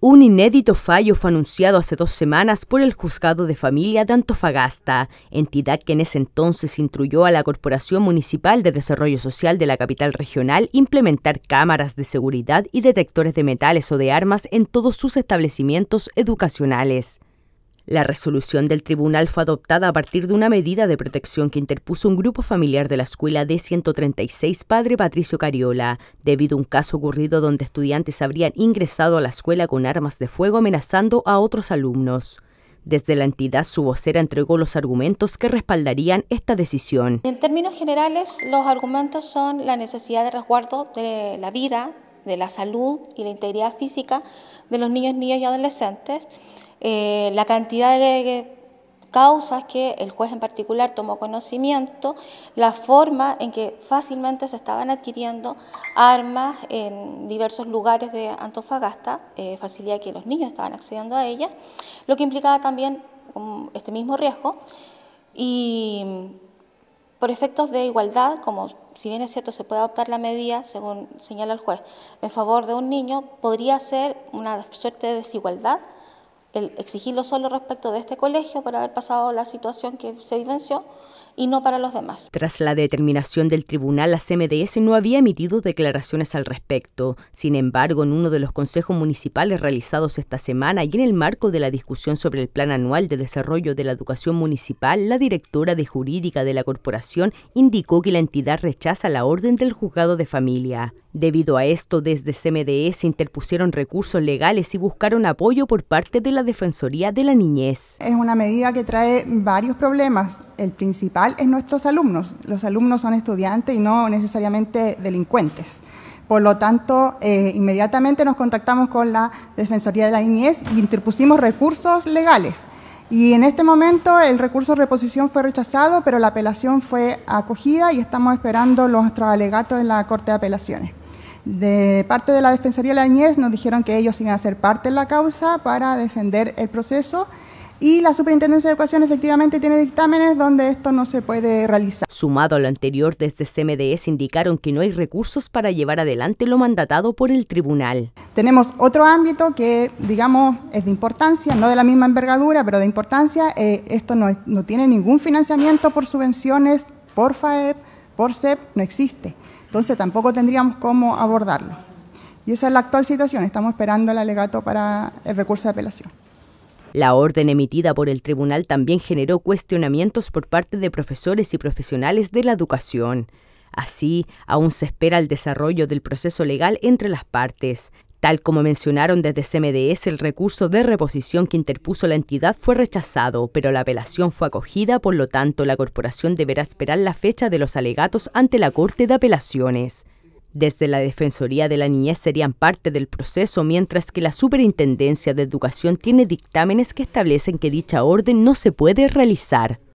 Un inédito fallo fue anunciado hace dos semanas por el Juzgado de Familia de Antofagasta, entidad que en ese entonces instruyó a la Corporación Municipal de Desarrollo Social de la capital regional implementar cámaras de seguridad y detectores de metales o de armas en todos sus establecimientos educacionales. La resolución del tribunal fue adoptada a partir de una medida de protección que interpuso un grupo familiar de la escuela D136 Padre Patricio Cariola, debido a un caso ocurrido donde estudiantes habrían ingresado a la escuela con armas de fuego amenazando a otros alumnos. Desde la entidad, su vocera entregó los argumentos que respaldarían esta decisión. En términos generales, los argumentos son la necesidad de resguardo de la vida, de la salud y la integridad física de los niños, niñas y adolescentes, eh, la cantidad de causas que el juez en particular tomó conocimiento, la forma en que fácilmente se estaban adquiriendo armas en diversos lugares de Antofagasta, eh, facilidad que los niños estaban accediendo a ellas, lo que implicaba también este mismo riesgo. Y por efectos de igualdad, como si bien es cierto se puede adoptar la medida, según señala el juez, en favor de un niño, podría ser una suerte de desigualdad el exigirlo solo respecto de este colegio por haber pasado la situación que se vivenció y no para los demás. Tras la determinación del tribunal, la CMDS no había emitido declaraciones al respecto. Sin embargo, en uno de los consejos municipales realizados esta semana y en el marco de la discusión sobre el Plan Anual de Desarrollo de la Educación Municipal, la directora de jurídica de la corporación indicó que la entidad rechaza la orden del juzgado de familia. Debido a esto, desde e se interpusieron recursos legales y buscaron apoyo por parte de la Defensoría de la Niñez. Es una medida que trae varios problemas. El principal es nuestros alumnos. Los alumnos son estudiantes y no necesariamente delincuentes. Por lo tanto, eh, inmediatamente nos contactamos con la Defensoría de la Niñez y interpusimos recursos legales. Y en este momento el recurso de reposición fue rechazado, pero la apelación fue acogida y estamos esperando nuestros alegatos en la Corte de Apelaciones. De parte de la Defensoría de la Niñez nos dijeron que ellos iban a ser parte de la causa para defender el proceso y la Superintendencia de Educación efectivamente tiene dictámenes donde esto no se puede realizar. Sumado a lo anterior, desde CMDS indicaron que no hay recursos para llevar adelante lo mandatado por el tribunal. Tenemos otro ámbito que, digamos, es de importancia, no de la misma envergadura, pero de importancia. Eh, esto no, no tiene ningún financiamiento por subvenciones, por FAEP, por SEP no existe. Entonces tampoco tendríamos cómo abordarlo. Y esa es la actual situación. Estamos esperando el alegato para el recurso de apelación. La orden emitida por el tribunal también generó cuestionamientos por parte de profesores y profesionales de la educación. Así, aún se espera el desarrollo del proceso legal entre las partes, Tal como mencionaron desde CMDS, el recurso de reposición que interpuso la entidad fue rechazado, pero la apelación fue acogida, por lo tanto la corporación deberá esperar la fecha de los alegatos ante la Corte de Apelaciones. Desde la Defensoría de la Niñez serían parte del proceso, mientras que la Superintendencia de Educación tiene dictámenes que establecen que dicha orden no se puede realizar.